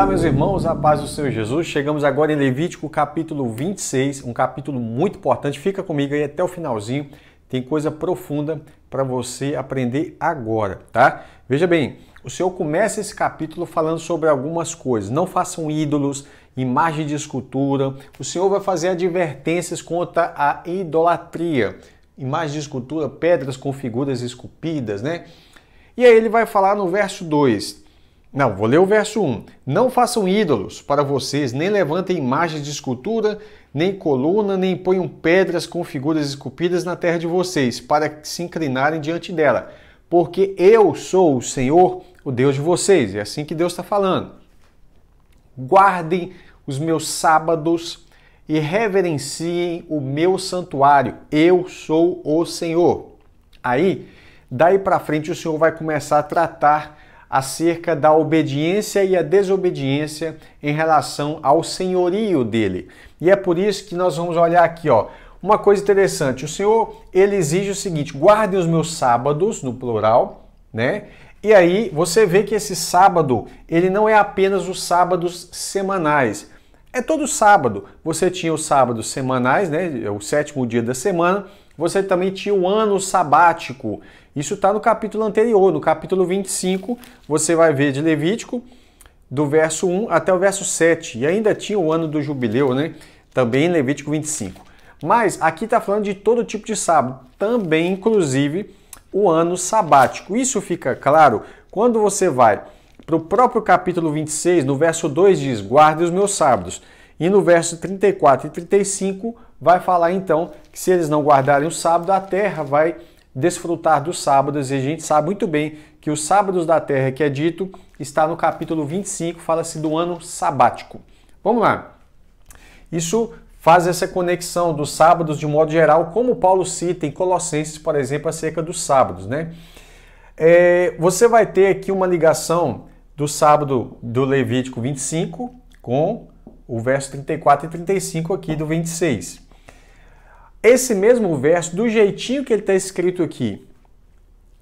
Olá, meus irmãos, a paz do Senhor Jesus. Chegamos agora em Levítico capítulo 26, um capítulo muito importante. Fica comigo aí até o finalzinho, tem coisa profunda para você aprender agora, tá? Veja bem, o Senhor começa esse capítulo falando sobre algumas coisas. Não façam ídolos, imagem de escultura. O Senhor vai fazer advertências contra a idolatria. Imagem de escultura, pedras com figuras esculpidas, né? E aí ele vai falar no verso 2: não, vou ler o verso 1. Não façam ídolos para vocês, nem levantem imagens de escultura, nem coluna, nem ponham pedras com figuras esculpidas na terra de vocês, para se inclinarem diante dela. Porque eu sou o Senhor, o Deus de vocês. É assim que Deus está falando. Guardem os meus sábados e reverenciem o meu santuário. Eu sou o Senhor. Aí, daí para frente, o Senhor vai começar a tratar acerca da obediência e a desobediência em relação ao senhorio dele. E é por isso que nós vamos olhar aqui, ó, uma coisa interessante. O Senhor, ele exige o seguinte: guardem os meus sábados no plural, né? E aí você vê que esse sábado, ele não é apenas os sábados semanais. É todo sábado. Você tinha os sábados semanais, né? é O sétimo dia da semana, você também tinha o um ano sabático. Isso está no capítulo anterior, no capítulo 25, você vai ver de Levítico, do verso 1 até o verso 7. E ainda tinha o ano do jubileu, né? Também em Levítico 25. Mas aqui está falando de todo tipo de sábado, também inclusive o ano sabático. Isso fica claro quando você vai para o próprio capítulo 26, no verso 2 diz: Guarde os meus sábados. E no verso 34 e 35 vai falar então se eles não guardarem o sábado, a terra vai desfrutar dos sábados, e a gente sabe muito bem que os sábados da terra, que é dito, está no capítulo 25, fala-se do ano sabático. Vamos lá. Isso faz essa conexão dos sábados de modo geral, como Paulo cita em Colossenses, por exemplo, acerca dos sábados, né? É, você vai ter aqui uma ligação do sábado do Levítico 25 com o verso 34 e 35 aqui do 26 esse mesmo verso, do jeitinho que ele está escrito aqui.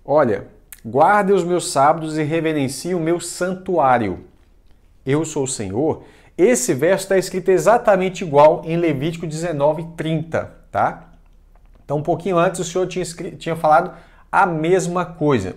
Olha, guarde os meus sábados e reverencie o meu santuário. Eu sou o Senhor. Esse verso está escrito exatamente igual em Levítico 19, 30, tá? Então, um pouquinho antes, o Senhor tinha, escrito, tinha falado a mesma coisa.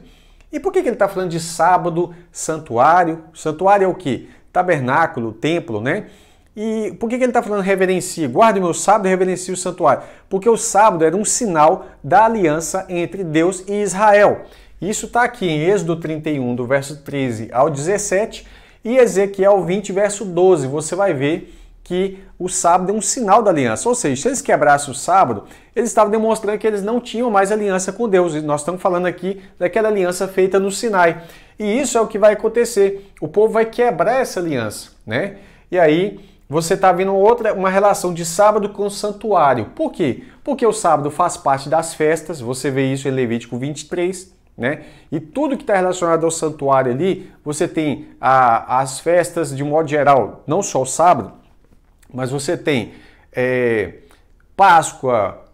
E por que, que ele está falando de sábado, santuário? Santuário é o que? Tabernáculo, templo, né? E por que, que ele está falando reverencie? Guarde o meu sábado e reverencie o santuário. Porque o sábado era um sinal da aliança entre Deus e Israel. Isso está aqui em Êxodo 31, do verso 13 ao 17, e Ezequiel 20, verso 12. Você vai ver que o sábado é um sinal da aliança. Ou seja, se eles quebrassem o sábado, eles estavam demonstrando que eles não tinham mais aliança com Deus. E nós estamos falando aqui daquela aliança feita no Sinai. E isso é o que vai acontecer. O povo vai quebrar essa aliança, né? E aí você está vendo outra, uma relação de sábado com santuário. Por quê? Porque o sábado faz parte das festas, você vê isso em Levítico 23, né? E tudo que está relacionado ao santuário ali, você tem a, as festas de modo geral, não só o sábado, mas você tem é, Páscoa,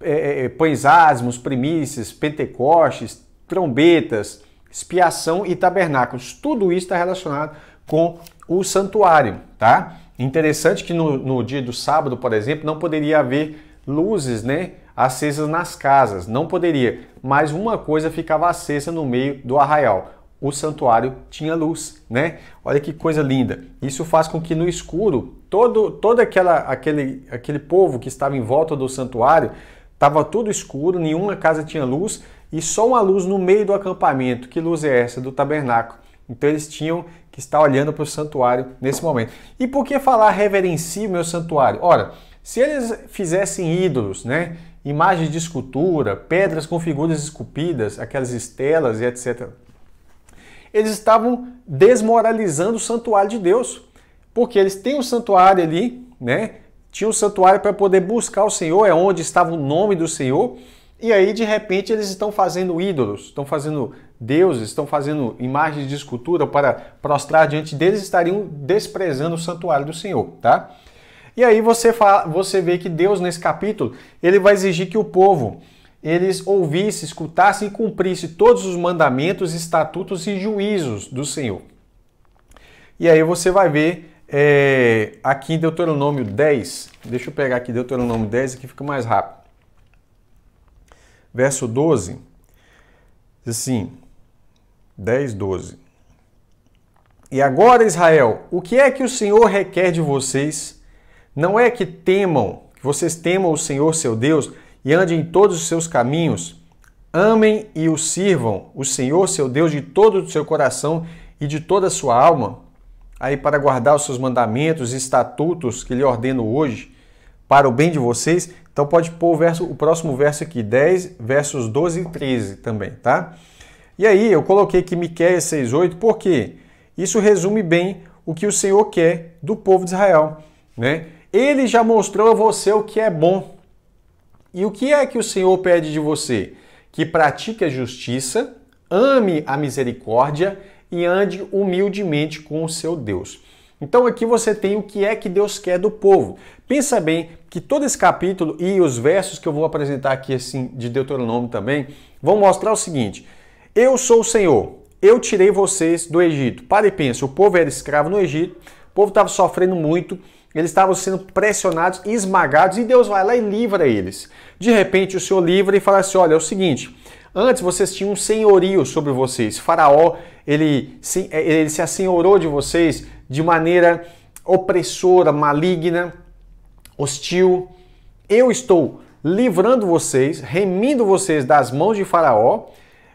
é, é, é pães asmos, primícias, pentecostes, trombetas, expiação e tabernáculos. Tudo isso está relacionado com o santuário, tá? Interessante que no, no dia do sábado, por exemplo, não poderia haver luzes né, acesas nas casas, não poderia, mas uma coisa ficava acesa no meio do arraial. O santuário tinha luz, né? Olha que coisa linda. Isso faz com que no escuro, todo, todo aquela, aquele, aquele povo que estava em volta do santuário estava tudo escuro, nenhuma casa tinha luz e só uma luz no meio do acampamento. Que luz é essa do tabernáculo? Então eles tinham que está olhando para o santuário nesse momento. E por que falar reverencie o meu santuário? Ora, se eles fizessem ídolos, né? Imagens de escultura, pedras com figuras esculpidas, aquelas estelas e etc. Eles estavam desmoralizando o santuário de Deus, porque eles têm um santuário ali, né? Tinha um santuário para poder buscar o Senhor, é onde estava o nome do Senhor. E aí, de repente, eles estão fazendo ídolos, estão fazendo deuses, estão fazendo imagens de escultura para prostrar diante deles, estariam desprezando o santuário do Senhor, tá? E aí você, fala, você vê que Deus, nesse capítulo, ele vai exigir que o povo eles ouvisse, escutasse e cumprisse todos os mandamentos, estatutos e juízos do Senhor. E aí você vai ver é, aqui em Deuteronômio 10, deixa eu pegar aqui Deuteronômio 10, que fica mais rápido. Verso 12, diz assim, 10, 12. E agora, Israel, o que é que o Senhor requer de vocês? Não é que temam, que vocês temam o Senhor seu Deus e andem em todos os seus caminhos, amem e o sirvam, o Senhor seu Deus, de todo o seu coração e de toda a sua alma, aí para guardar os seus mandamentos e estatutos que lhe ordeno hoje, para o bem de vocês. Então pode pôr o, verso, o próximo verso aqui, 10, versos 12 e 13 também, tá? E aí eu coloquei que Miqueias 6:8 porque isso resume bem o que o Senhor quer do povo de Israel, né? Ele já mostrou a você o que é bom. E o que é que o Senhor pede de você? Que pratique a justiça, ame a misericórdia e ande humildemente com o seu Deus. Então aqui você tem o que é que Deus quer do povo. Pensa bem que todo esse capítulo e os versos que eu vou apresentar aqui assim de Deuteronômio também vão mostrar o seguinte: eu sou o Senhor, eu tirei vocês do Egito. Para e pensa, o povo era escravo no Egito, o povo estava sofrendo muito, eles estavam sendo pressionados, esmagados, e Deus vai lá e livra eles. De repente, o Senhor livra e fala assim: olha, é o seguinte. Antes vocês tinham um senhorio sobre vocês. Faraó, ele se, eh, ele se assenhorou de vocês de maneira opressora, maligna, hostil. Eu estou livrando vocês, remindo vocês das mãos de Faraó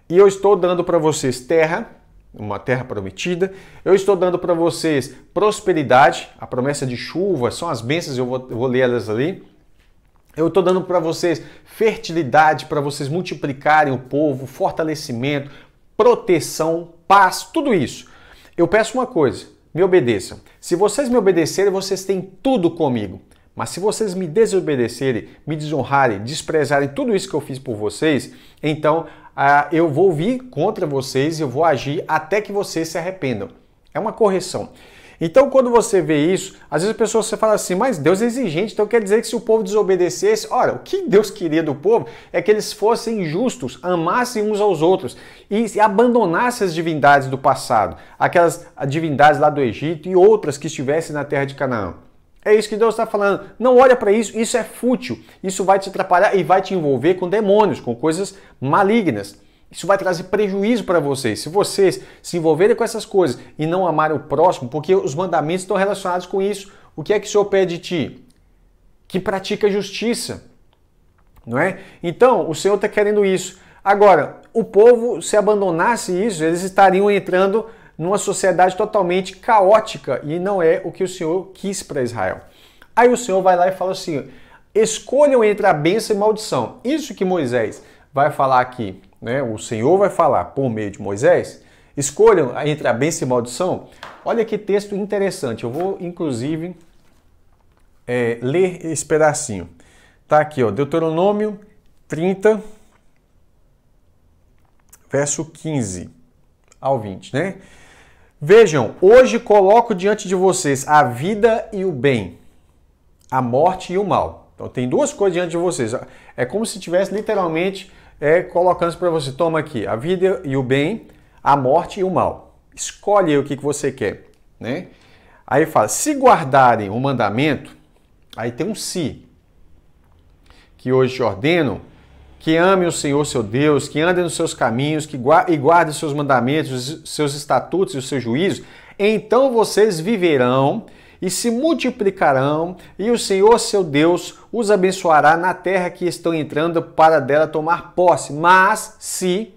e eu estou dando para vocês terra, uma terra prometida. Eu estou dando para vocês prosperidade, a promessa de chuva, são as bênçãos, eu vou, vou ler elas ali. Eu estou dando para vocês fertilidade, para vocês multiplicarem o povo, fortalecimento, proteção, paz, tudo isso. Eu peço uma coisa, me obedeçam. Se vocês me obedecerem, vocês têm tudo comigo. Mas se vocês me desobedecerem, me desonrarem, desprezarem tudo isso que eu fiz por vocês, então ah, eu vou vir contra vocês, eu vou agir até que vocês se arrependam. É uma correção. Então, quando você vê isso, às vezes a pessoa você fala assim, mas Deus é exigente, então quer dizer que se o povo desobedecesse, ora, o que Deus queria do povo é que eles fossem justos, amassem uns aos outros e abandonassem as divindades do passado, aquelas divindades lá do Egito e outras que estivessem na terra de Canaã. É isso que Deus está falando. Não olha para isso, isso é fútil. Isso vai te atrapalhar e vai te envolver com demônios, com coisas malignas. Isso vai trazer prejuízo para vocês. Se vocês se envolverem com essas coisas e não amarem o próximo, porque os mandamentos estão relacionados com isso. O que é que o Senhor pede de ti? Que pratica justiça. Não é? Então, o Senhor está querendo isso. Agora, o povo, se abandonasse isso, eles estariam entrando numa sociedade totalmente caótica e não é o que o Senhor quis para Israel. Aí o Senhor vai lá e fala assim: escolham entre a bênção e a maldição. Isso que Moisés vai falar aqui, né? O Senhor vai falar por meio de Moisés. Escolham entre a bênção e a maldição. Olha que texto interessante. Eu vou, inclusive, é, ler esse pedacinho. Tá aqui, ó, Deuteronômio 30, verso 15 ao 20, né? Vejam, hoje coloco diante de vocês a vida e o bem, a morte e o mal. Então tem duas coisas diante de vocês. É como se tivesse literalmente é, colocando para você, toma aqui, a vida e o bem, a morte e o mal. Escolhe o que, que você quer, né? Aí fala, se guardarem o mandamento, aí tem um se, que hoje te ordeno, que ame o Senhor seu Deus, que ande nos seus caminhos, que guarde, e guarde os seus mandamentos, os seus estatutos e os seus juízos, então vocês viverão e se multiplicarão, e o Senhor seu Deus os abençoará na terra que estão entrando para dela tomar posse. Mas se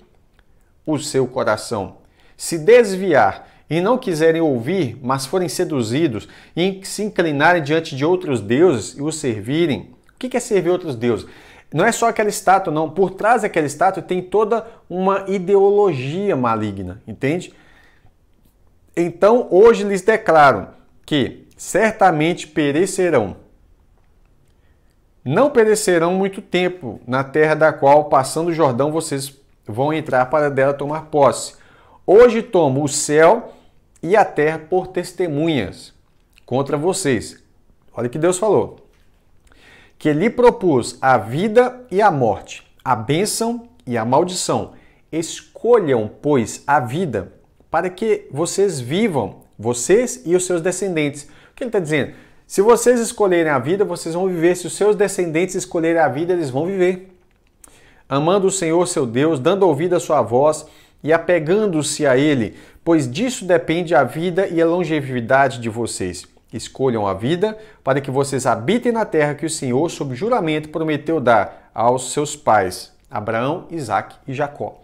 o seu coração se desviar e não quiserem ouvir, mas forem seduzidos e se inclinarem diante de outros deuses e os servirem, o que é servir outros deuses? Não é só aquela estátua, não. Por trás daquela estátua tem toda uma ideologia maligna, entende? Então hoje lhes declaro que certamente perecerão. Não perecerão muito tempo na terra da qual, passando o Jordão, vocês vão entrar para dela tomar posse. Hoje tomo o céu e a terra por testemunhas contra vocês. Olha o que Deus falou que lhe propus a vida e a morte, a bênção e a maldição. Escolham, pois, a vida para que vocês vivam, vocês e os seus descendentes. O que ele está dizendo? Se vocês escolherem a vida, vocês vão viver. Se os seus descendentes escolherem a vida, eles vão viver. Amando o Senhor seu Deus, dando ouvido à sua voz e apegando-se a Ele, pois disso depende a vida e a longevidade de vocês. Escolham a vida, para que vocês habitem na terra que o Senhor, sob juramento, prometeu dar aos seus pais, Abraão, Isaac e Jacó.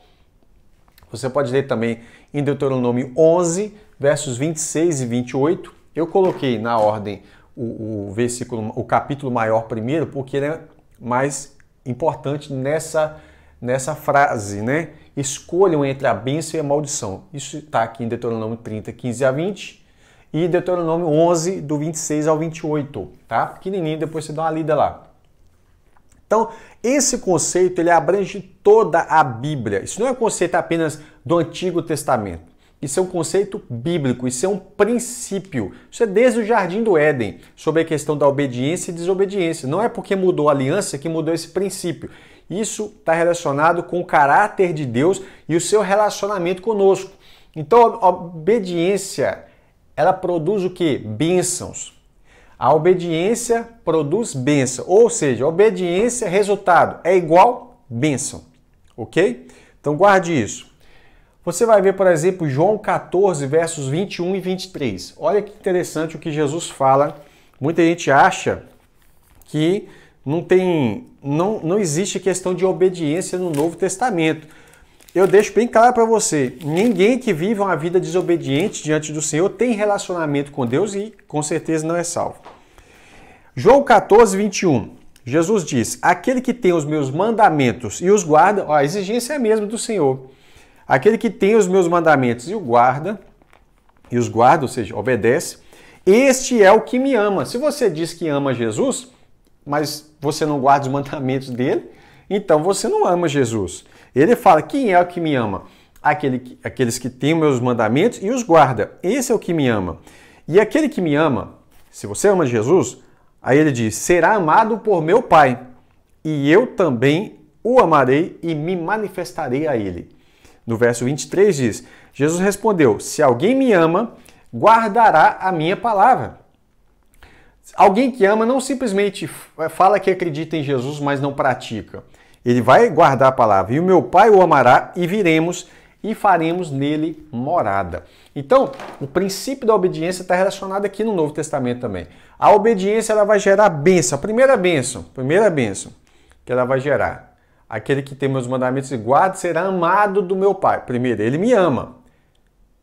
Você pode ler também em Deuteronômio 11, versos 26 e 28. Eu coloquei na ordem o, o versículo, o capítulo maior primeiro, porque ele é mais importante nessa, nessa frase, né? Escolham entre a bênção e a maldição. Isso está aqui em Deuteronômio 30, 15 a 20 e Deuteronômio 11, do 26 ao 28, tá? Pequenininho, depois você dá uma lida lá. Então, esse conceito ele abrange toda a Bíblia. Isso não é um conceito apenas do Antigo Testamento. Isso é um conceito bíblico, isso é um princípio. Isso é desde o Jardim do Éden, sobre a questão da obediência e desobediência. Não é porque mudou a aliança que mudou esse princípio. Isso está relacionado com o caráter de Deus e o seu relacionamento conosco. Então, a obediência ela produz o que? Bênçãos. A obediência produz bênção, ou seja, obediência, é resultado é igual bênção, ok? Então guarde isso. Você vai ver, por exemplo, João 14, versos 21 e 23. Olha que interessante o que Jesus fala. Muita gente acha que não tem, não, não existe questão de obediência no Novo Testamento. Eu deixo bem claro para você: ninguém que viva uma vida desobediente diante do Senhor tem relacionamento com Deus e com certeza não é salvo. João 14, 21. Jesus diz: Aquele que tem os meus mandamentos e os guarda, ó, a exigência é a mesma do Senhor. Aquele que tem os meus mandamentos e o guarda, e os guarda, ou seja, obedece, este é o que me ama. Se você diz que ama Jesus, mas você não guarda os mandamentos dele, então você não ama Jesus. Ele fala: quem é o que me ama? Aquele que, aqueles que têm meus mandamentos e os guarda. Esse é o que me ama. E aquele que me ama, se você ama Jesus, aí ele diz: será amado por meu Pai, e eu também o amarei e me manifestarei a ele. No verso 23 diz: Jesus respondeu: Se alguém me ama, guardará a minha palavra. Alguém que ama não simplesmente eh, fala que acredita em Jesus, mas não pratica. Ele vai guardar a palavra. E o meu Pai o amará e viremos e faremos nele morada. Então, o princípio da obediência está relacionado aqui no Novo Testamento também. A obediência ela vai gerar bênção. A primeira bênção, primeira bênção que ela vai gerar. Aquele que tem meus mandamentos e guarda será amado do meu Pai. Primeiro, ele me ama.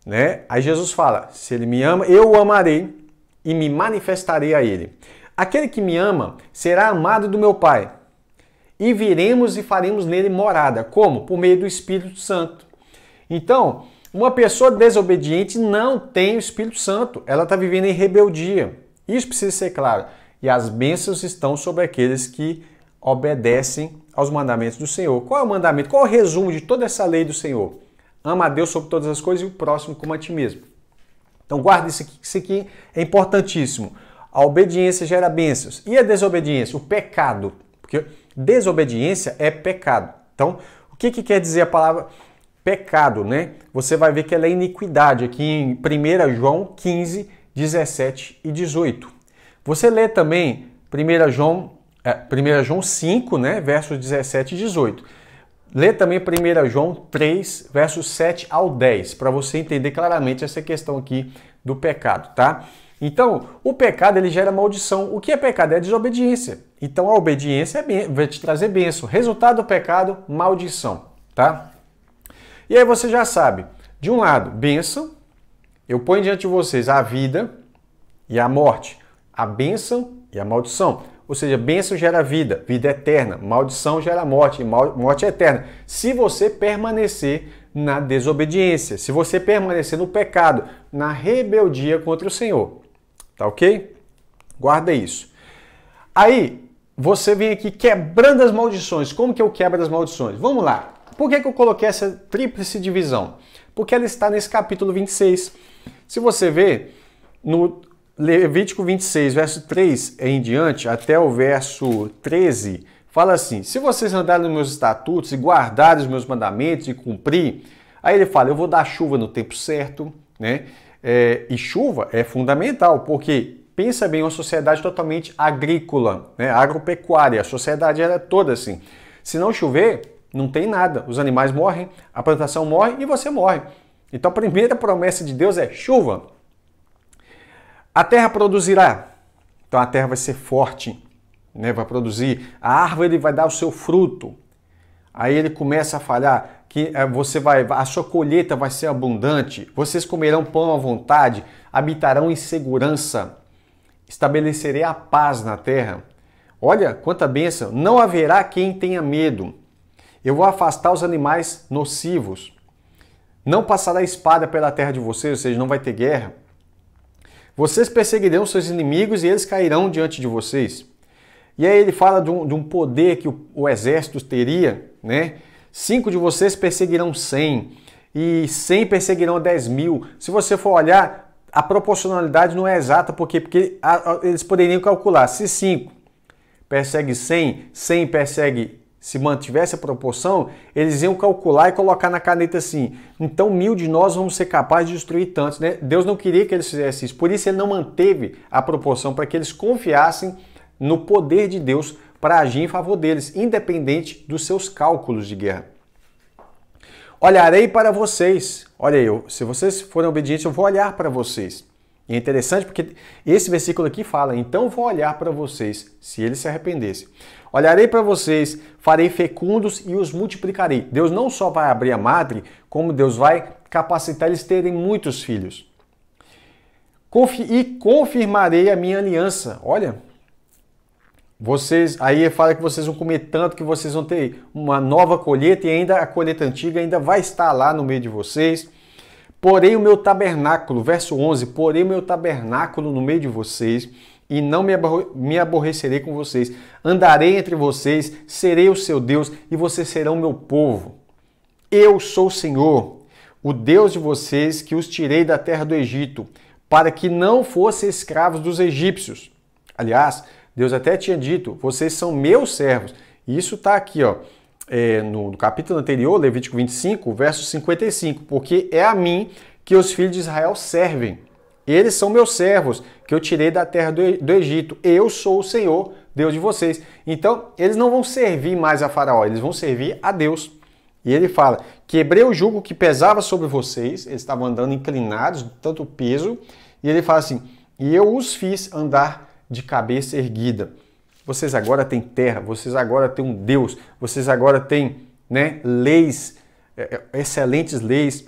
Né? Aí Jesus fala: se ele me ama, eu o amarei e me manifestarei a ele. Aquele que me ama será amado do meu Pai e viremos e faremos nele morada. Como? Por meio do Espírito Santo. Então, uma pessoa desobediente não tem o Espírito Santo, ela está vivendo em rebeldia. Isso precisa ser claro. E as bênçãos estão sobre aqueles que obedecem aos mandamentos do Senhor. Qual é o mandamento? Qual é o resumo de toda essa lei do Senhor? Ama a Deus sobre todas as coisas e o próximo como a ti mesmo. Então guarda isso aqui, isso aqui é importantíssimo. A obediência gera bênçãos. E a desobediência? O pecado. Porque Desobediência é pecado. Então, o que, que quer dizer a palavra pecado, né? Você vai ver que ela é iniquidade aqui em 1 João 15, 17 e 18. Você lê também 1 João, 1 é, João 5, né, versos 17 e 18. Lê também 1 João 3, versos 7 ao 10, para você entender claramente essa questão aqui do pecado, tá? Então, o pecado ele gera maldição. O que é pecado? É desobediência. Então a obediência é vai te trazer benção. Resultado do pecado, maldição, tá? E aí você já sabe, de um lado, bênção, eu ponho diante de vocês a vida e a morte, a bênção e a maldição. Ou seja, bênção gera vida, vida eterna, maldição gera morte, morte eterna. Se você permanecer na desobediência, se você permanecer no pecado, na rebeldia contra o Senhor. Tá ok? Guarda isso. Aí, você vem aqui quebrando as maldições. Como que eu quebro as maldições? Vamos lá. Por que, que eu coloquei essa tríplice divisão? Porque ela está nesse capítulo 26. Se você ver, no Levítico 26, verso 3 em diante, até o verso 13, fala assim: Se vocês andarem nos meus estatutos e guardarem os meus mandamentos e cumprir, aí ele fala: Eu vou dar chuva no tempo certo, né? É, e chuva é fundamental, porque pensa bem, uma sociedade totalmente agrícola, né, agropecuária, a sociedade era é toda assim. Se não chover, não tem nada, os animais morrem, a plantação morre e você morre. Então a primeira promessa de Deus é chuva. A terra produzirá, então a terra vai ser forte, né, vai produzir, a árvore vai dar o seu fruto. Aí ele começa a falhar que eh, você vai, a sua colheita vai ser abundante, vocês comerão pão à vontade, habitarão em segurança estabelecerei a paz na terra. Olha quanta bênção! Não haverá quem tenha medo. Eu vou afastar os animais nocivos. Não passará espada pela terra de vocês, ou seja, não vai ter guerra. Vocês perseguirão seus inimigos e eles cairão diante de vocês. E aí ele fala de um, de um poder que o, o, exército teria, né? Cinco de vocês perseguirão cem, e cem perseguirão dez mil. Se você for olhar, a proporcionalidade não é exata, por quê? Porque eles poderiam calcular se 5 persegue 100, 100 persegue, se mantivesse a proporção, eles iam calcular e colocar na caneta assim, então mil de nós vamos ser capazes de destruir tantos, né? Deus não queria que eles fizessem isso, por isso ele não manteve a proporção, para que eles confiassem no poder de Deus para agir em favor deles, independente dos seus cálculos de guerra. Olharei para vocês olha eu, se vocês forem obedientes, eu vou olhar para vocês. E é interessante porque esse versículo aqui fala: então vou olhar para vocês, se eles se arrependessem. Olharei para vocês, farei fecundos e os multiplicarei. Deus não só vai abrir a madre, como Deus vai capacitar eles terem muitos filhos. Confi e confirmarei a minha aliança. Olha, vocês, aí fala que vocês vão comer tanto que vocês vão ter uma nova colheita e ainda a colheita antiga ainda vai estar lá no meio de vocês. Porém o meu tabernáculo, verso 11, porém o meu tabernáculo no meio de vocês e não me, me aborrecerei com vocês. Andarei entre vocês, serei o seu Deus e vocês serão meu povo. Eu sou o Senhor, o Deus de vocês que os tirei da terra do Egito, para que não fossem escravos dos egípcios. Aliás, Deus até tinha dito: vocês são meus servos. E isso está aqui, ó, é, no, no capítulo anterior, Levítico 25, verso 55, porque é a mim que os filhos de Israel servem. Eles são meus servos, que eu tirei da terra do, do Egito. Eu sou o Senhor, Deus de vocês. Então, eles não vão servir mais a Faraó, eles vão servir a Deus. E ele fala: Quebrei o jugo que pesava sobre vocês, eles estavam andando inclinados, tanto peso. E ele fala assim: E eu os fiz andar de cabeça erguida. Vocês agora têm terra, vocês agora têm um Deus, vocês agora têm né, leis, é, é, excelentes leis.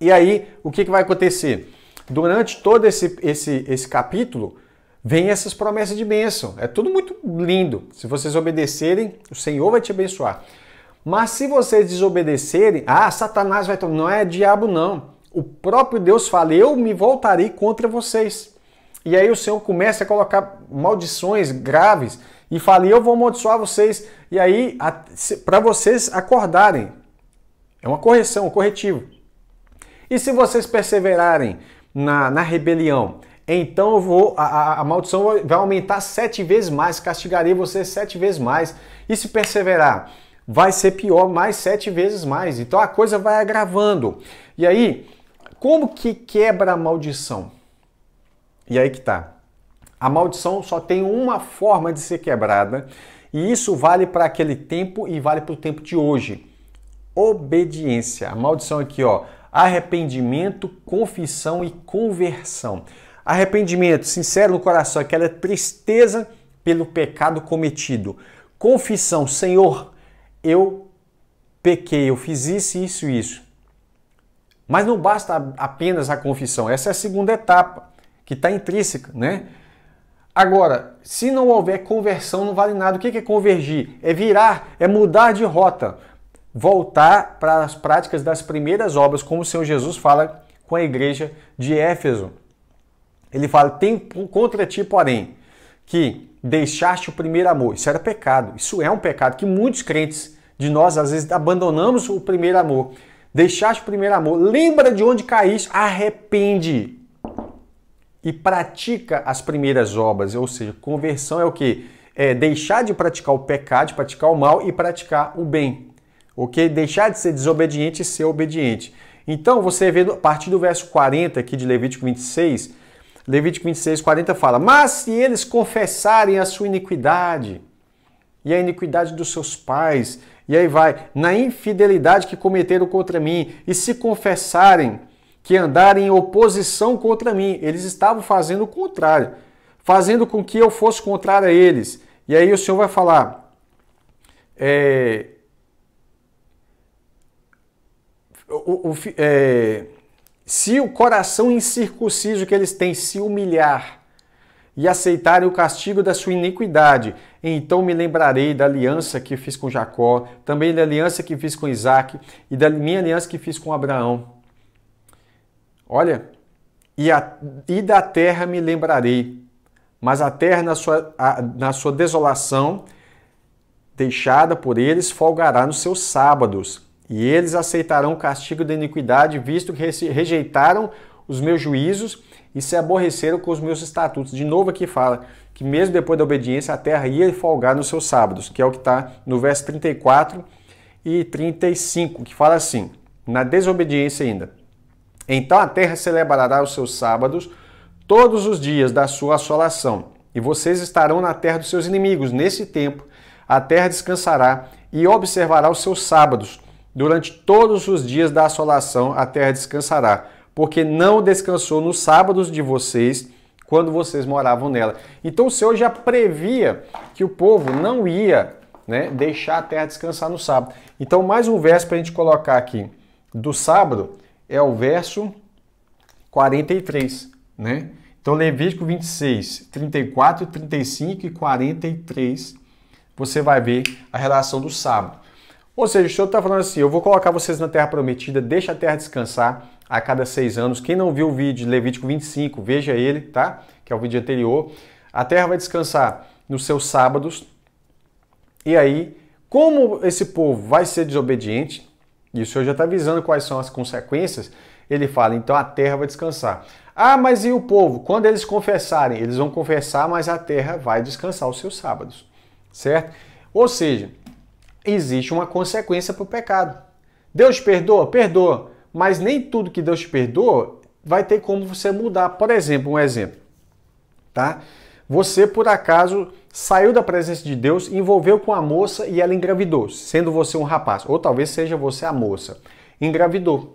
E aí, o que, que vai acontecer? Durante todo esse, esse, esse capítulo, vem essas promessas de bênção. É tudo muito lindo. Se vocês obedecerem, o Senhor vai te abençoar. Mas se vocês desobedecerem, ah, Satanás vai tomar. Não é diabo, não. O próprio Deus fala: Eu me voltarei contra vocês. E aí o Senhor começa a colocar maldições graves e fala: e Eu vou amaldiçoar vocês. E aí, para vocês acordarem. É uma correção, um corretivo. E se vocês perseverarem na, na rebelião, então eu vou, a, a, a maldição vai aumentar sete vezes mais, castigarei vocês sete vezes mais. E se perseverar, vai ser pior mais sete vezes mais. Então a coisa vai agravando. E aí, como que quebra a maldição? E aí que tá. A maldição só tem uma forma de ser quebrada, e isso vale para aquele tempo e vale para o tempo de hoje. Obediência. A maldição aqui, ó, arrependimento, confissão e conversão. Arrependimento, sincero no coração, aquela tristeza pelo pecado cometido. Confissão, Senhor, eu pequei, eu fiz isso, isso, isso. Mas não basta apenas a confissão, essa é a segunda etapa que está intrínseca, né? Agora, se não houver conversão, não vale nada. O que é convergir? É virar, é mudar de rota, voltar para as práticas das primeiras obras, como o Senhor Jesus fala com a igreja de Éfeso. Ele fala: tem contra ti, porém, que deixaste o primeiro amor. Isso era pecado. Isso é um pecado que muitos crentes de nós, às vezes, abandonamos o primeiro amor. Deixaste o primeiro amor. Lembra de onde caíste, arrepende e pratica as primeiras obras, ou seja, conversão é o que? É deixar de praticar o pecado, de praticar o mal e praticar o bem, ok? Deixar de ser desobediente e ser obediente. Então você vê a partir do verso 40 aqui de Levítico 26, Levítico 26, 40 fala: Mas se eles confessarem a sua iniquidade e a iniquidade dos seus pais, e aí vai, na infidelidade que cometeram contra mim, e se confessarem, que andaram em oposição contra mim. Eles estavam fazendo o contrário, fazendo com que eu fosse contrário a eles. E aí o Senhor vai falar: é, o, o, é, se o coração incircunciso que eles têm se humilhar e aceitarem o castigo da sua iniquidade, então me lembrarei da aliança que fiz com Jacó, também da aliança que fiz com Isaac e da minha aliança que fiz com Abraão Olha, e, a, e da terra me lembrarei, mas a terra na sua, a, na sua desolação, deixada por eles, folgará nos seus sábados, e eles aceitarão o castigo da iniquidade, visto que rejeitaram os meus juízos e se aborreceram com os meus estatutos. De novo aqui fala que mesmo depois da obediência a terra ia folgar nos seus sábados, que é o que está no verso 34 e 35, que fala assim, na desobediência ainda. Então a terra celebrará os seus sábados todos os dias da sua assolação, e vocês estarão na terra dos seus inimigos. Nesse tempo, a terra descansará e observará os seus sábados. Durante todos os dias da assolação, a terra descansará, porque não descansou nos sábados de vocês quando vocês moravam nela. Então o Senhor já previa que o povo não ia né, deixar a terra descansar no sábado. Então, mais um verso para a gente colocar aqui do sábado é o verso 43, né? Então, Levítico 26, 34, 35 e 43, você vai ver a relação do sábado. Ou seja, o Senhor está falando assim: eu vou colocar vocês na terra prometida, deixa a terra descansar a cada seis anos. Quem não viu o vídeo de Levítico 25, veja ele, tá? Que é o vídeo anterior. A terra vai descansar nos seus sábados. E aí, como esse povo vai ser desobediente, e o Senhor já está avisando quais são as consequências. Ele fala, então a terra vai descansar. Ah, mas e o povo? Quando eles confessarem, eles vão confessar, mas a terra vai descansar os seus sábados, certo? Ou seja, existe uma consequência para o pecado. Deus perdoa? Perdoa. Mas nem tudo que Deus te perdoa vai ter como você mudar. Por exemplo, um exemplo, tá? Você, por acaso, saiu da presença de Deus, envolveu com a moça e ela engravidou, sendo você um rapaz, ou talvez seja você a moça. Engravidou.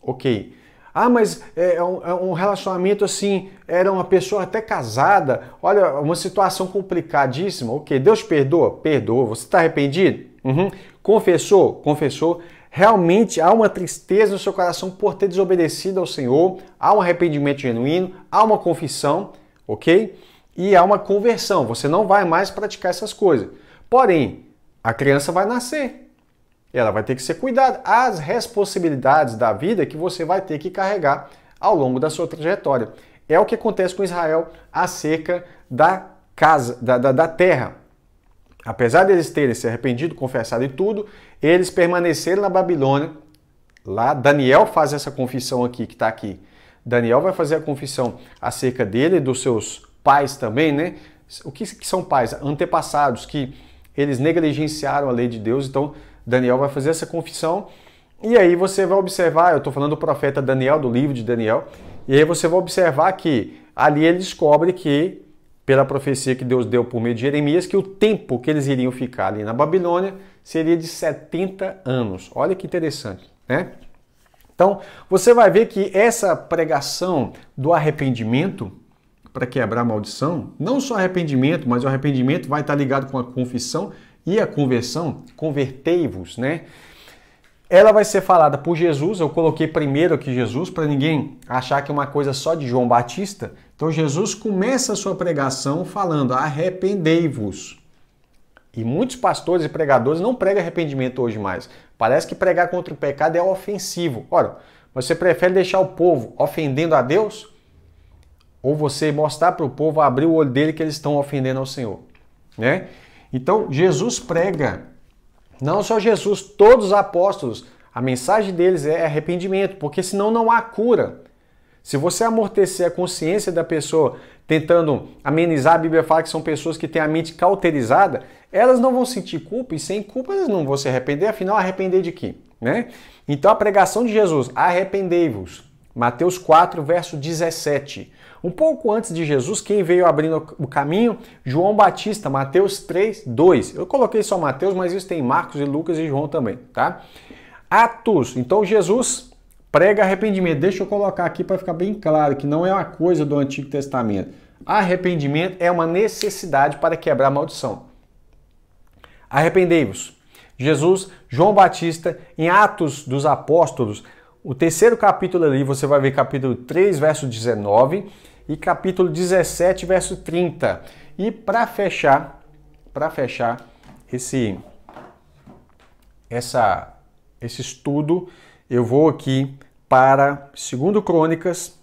Ok. Ah, mas é, é, é um, relacionamento assim, era uma pessoa até casada, olha, uma situação complicadíssima. Ok, Deus perdoa? Perdoa. Você está arrependido? Uhum. Confessou? Confessou. Realmente há uma tristeza no seu coração por ter desobedecido ao Senhor, há um arrependimento genuíno, há uma confissão, ok? e há uma conversão, você não vai mais praticar essas coisas. Porém, a criança vai nascer. Ela vai ter que ser cuidada. As responsabilidades da vida que você vai ter que carregar ao longo da sua trajetória. É o que acontece com Israel acerca da casa, da, da, da terra. Apesar deles de terem se arrependido, confessado e tudo, eles permaneceram na Babilônia. Lá, Daniel faz essa confissão aqui, que está aqui. Daniel vai fazer a confissão acerca dele, dos seus pais também, né? O que, que são pais? Antepassados, que eles negligenciaram a lei de Deus, então Daniel vai fazer essa confissão. E aí você vai observar, eu estou falando do profeta Daniel, do livro de Daniel, e aí você vai observar que ali ele descobre que, pela profecia que Deus deu por meio de Jeremias, que o tempo que eles iriam ficar ali na Babilônia seria de 70 anos. Olha que interessante, né? Então, você vai ver que essa pregação do arrependimento, para quebrar a maldição, não só arrependimento, mas o arrependimento vai estar tá ligado com a confissão e a conversão, convertei-vos, né? Ela vai ser falada por Jesus, eu coloquei primeiro aqui Jesus para ninguém achar que é uma coisa só de João Batista. Então Jesus começa a sua pregação falando: "Arrependei-vos". E muitos pastores e pregadores não pregam arrependimento hoje mais. Parece que pregar contra o pecado é ofensivo. Ora, você prefere deixar o povo ofendendo a Deus ou você mostrar para o povo abrir o olho dele que eles estão ofendendo ao Senhor, né? Então, Jesus prega, não só Jesus, todos os apóstolos, a mensagem deles é arrependimento, porque senão não há cura. Se você amortecer a consciência da pessoa tentando amenizar, a Bíblia fala que são pessoas que têm a mente cauterizada, elas não vão sentir culpa e sem culpa elas não vão se arrepender, afinal, arrepender de quê? Né? Então a pregação de Jesus, arrependei-vos. Mateus 4, verso 17. Um pouco antes de Jesus, quem veio abrindo o caminho? João Batista, Mateus 3, 2. Eu coloquei só Mateus, mas isso tem Marcos e Lucas e João também, tá? Atos. Então Jesus prega arrependimento. Deixa eu colocar aqui para ficar bem claro que não é uma coisa do Antigo Testamento. Arrependimento é uma necessidade para quebrar a maldição. Arrependei-vos. Jesus, João Batista, em Atos dos Apóstolos, o terceiro capítulo ali, você vai ver capítulo 3, verso 19, e capítulo 17, verso 30. E para fechar, para fechar esse essa esse estudo, eu vou aqui para 2 Crônicas,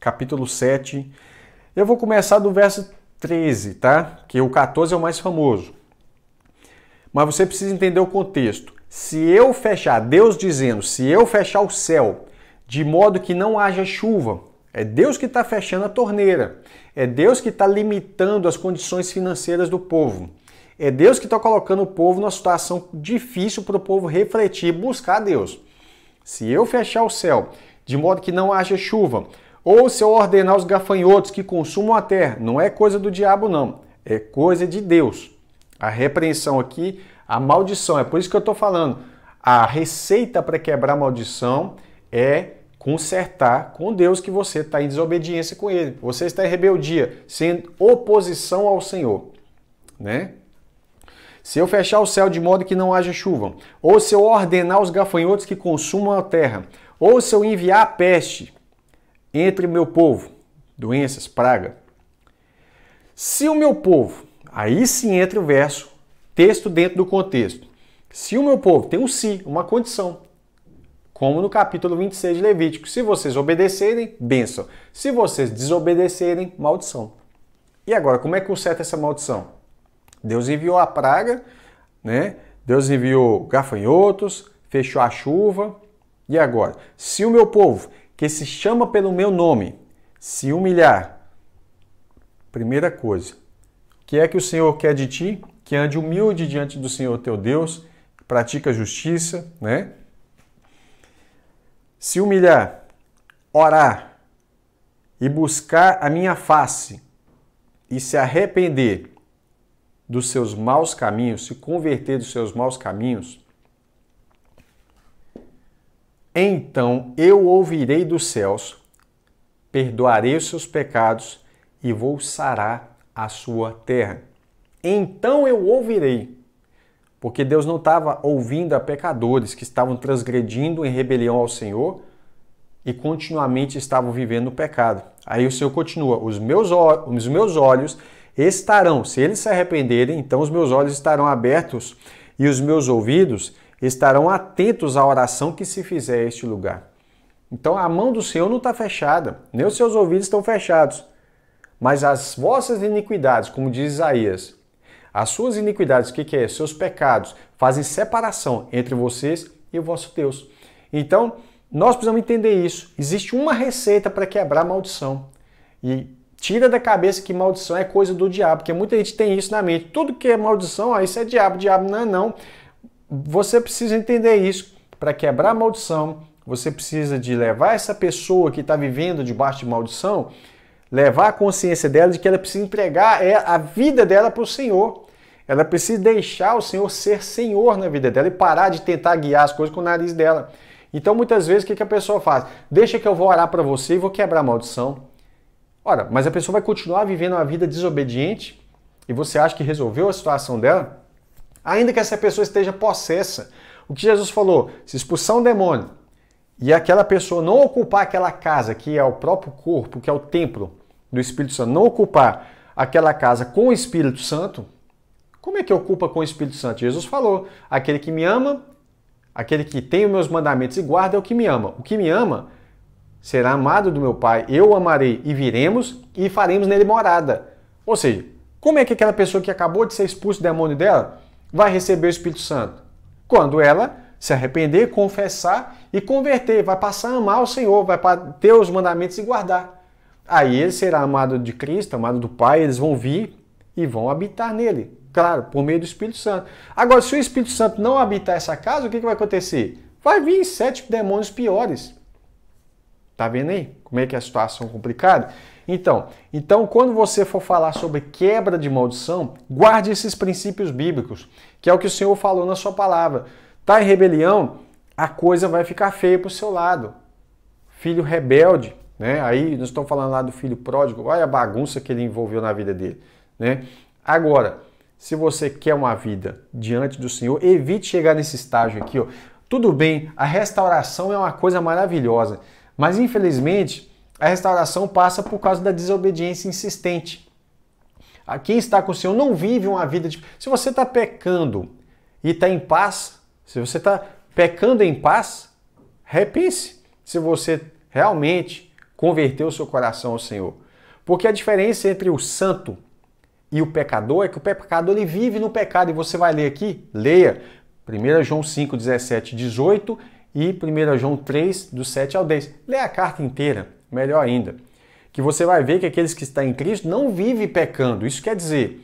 capítulo 7. Eu vou começar do verso 13, tá? Que o 14 é o mais famoso. Mas você precisa entender o contexto. Se eu fechar, Deus dizendo, se eu fechar o céu de modo que não haja chuva, é Deus que está fechando a torneira. É Deus que está limitando as condições financeiras do povo. É Deus que está colocando o povo numa situação difícil para o povo refletir, buscar Deus. Se eu fechar o céu de modo que não haja chuva, ou se eu ordenar os gafanhotos que consumam a terra, não é coisa do diabo, não. É coisa de Deus. A repreensão aqui, a maldição. É por isso que eu estou falando. A receita para quebrar a maldição é consertar com Deus que você está em desobediência com Ele. Você está em rebeldia, sendo oposição ao Senhor, né? Se eu fechar o céu de modo que não haja chuva, ou se eu ordenar os gafanhotos que consumam a terra, ou se eu enviar a peste entre meu povo, doenças, praga. Se o meu povo, aí sim entra o verso, texto dentro do contexto. Se o meu povo tem um se, si, uma condição, como no capítulo 26 de Levítico. Se vocês obedecerem, bênção. Se vocês desobedecerem, maldição. E agora, como é que conserta essa maldição? Deus enviou a praga, né? Deus enviou gafanhotos, fechou a chuva. E agora? Se o meu povo, que se chama pelo meu nome, se humilhar, primeira coisa, que é que o Senhor quer de ti? Que ande humilde diante do Senhor teu Deus, pratica justiça, né? se humilhar, orar e buscar a minha face e se arrepender dos seus maus caminhos, se converter dos seus maus caminhos, então eu ouvirei dos céus, perdoarei os seus pecados e vou sarar a sua terra. Então eu ouvirei porque Deus não estava ouvindo a pecadores que estavam transgredindo em rebelião ao Senhor e continuamente estavam vivendo pecado. Aí o Senhor continua: os meus, os meus olhos estarão, se eles se arrependerem, então os meus olhos estarão abertos e os meus ouvidos estarão atentos à oração que se fizer a este lugar. Então a mão do Senhor não está fechada, nem os seus ouvidos estão fechados. Mas as vossas iniquidades, como diz Isaías, as suas iniquidades, o que, que é? Seus pecados fazem separação entre vocês e o vosso Deus. Então, nós precisamos entender isso. Existe uma receita para quebrar maldição. E tira da cabeça que maldição é coisa do diabo, porque muita gente tem isso na mente. Tudo que é maldição, ah, isso é diabo, diabo não é não. Você precisa entender isso. Para quebrar maldição, você precisa de levar essa pessoa que está vivendo debaixo de maldição levar a consciência dela de que ela precisa entregar é, a vida dela para o Senhor. Ela precisa deixar o Senhor ser Senhor na vida dela e parar de tentar guiar as coisas com o nariz dela. Então, muitas vezes, o que a pessoa faz? Deixa que eu vou orar para você e vou quebrar a maldição. Ora, mas a pessoa vai continuar vivendo uma vida desobediente e você acha que resolveu a situação dela? Ainda que essa pessoa esteja possessa. O que Jesus falou? Se expulsar um demônio e aquela pessoa não ocupar aquela casa que é o próprio corpo, que é o templo, do Espírito Santo, não ocupar aquela casa com o Espírito Santo, como é que ocupa com o Espírito Santo? Jesus falou: aquele que me ama, aquele que tem os meus mandamentos e guarda é o que me ama. O que me ama será amado do meu Pai, eu o amarei e viremos e faremos nele morada. Ou seja, como é que aquela pessoa que acabou de ser expulsa do demônio dela vai receber o Espírito Santo? Quando ela se arrepender, confessar e converter, vai passar a amar o Senhor, vai ter os mandamentos e guardar. Aí ele será amado de Cristo, amado do Pai, eles vão vir e vão habitar nele. Claro, por meio do Espírito Santo. Agora, se o Espírito Santo não habitar essa casa, o que, que vai acontecer? Vai vir sete demônios piores. Tá vendo aí como é que é a situação complicada? Então, então quando você for falar sobre quebra de maldição, guarde esses princípios bíblicos, que é o que o Senhor falou na sua palavra. Tá em rebelião, a coisa vai ficar feia para o seu lado. Filho rebelde, né? Aí nós estamos falando lá do filho pródigo, olha a bagunça que ele envolveu na vida dele. Né? Agora, se você quer uma vida diante do Senhor, evite chegar nesse estágio aqui. Ó. Tudo bem, a restauração é uma coisa maravilhosa, mas infelizmente a restauração passa por causa da desobediência insistente. Ah, quem está com o Senhor não vive uma vida de. Se você está pecando e está em paz, se você está pecando em paz, repense. Se você realmente converter o seu coração ao Senhor. Porque a diferença entre o santo e o pecador é que o pecador ele vive no pecado. E você vai ler aqui, leia 1 João 5, 17, 18 e 1 João 3, do 7 ao 10. Leia a carta inteira, melhor ainda. Que você vai ver que aqueles que estão em Cristo não vivem pecando. Isso quer dizer,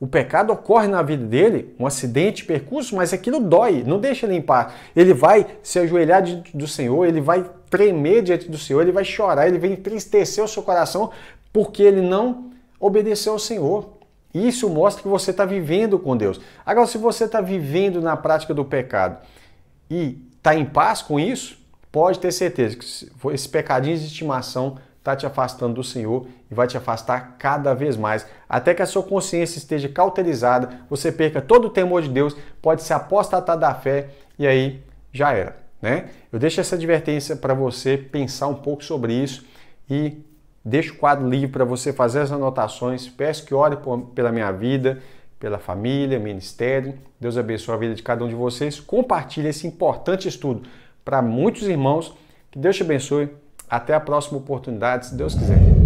o pecado ocorre na vida dele, um acidente, percurso, mas aquilo dói, não deixa ele em paz. Ele vai se ajoelhar diante do Senhor, ele vai tremer diante do Senhor, ele vai chorar, ele vai entristecer o seu coração porque ele não obedeceu ao Senhor. Isso mostra que você está vivendo com Deus. Agora, se você está vivendo na prática do pecado e está em paz com isso, pode ter certeza que esse pecadinho de estimação está te afastando do Senhor e vai te afastar cada vez mais. Até que a sua consciência esteja cauterizada, você perca todo o temor de Deus, pode se apostatar da fé e aí já era. Né? Eu deixo essa advertência para você pensar um pouco sobre isso e deixo o quadro livre para você fazer as anotações. Peço que ore por, pela minha vida, pela família, ministério. Deus abençoe a vida de cada um de vocês. Compartilhe esse importante estudo para muitos irmãos. Que Deus te abençoe. Até a próxima oportunidade, se Deus quiser.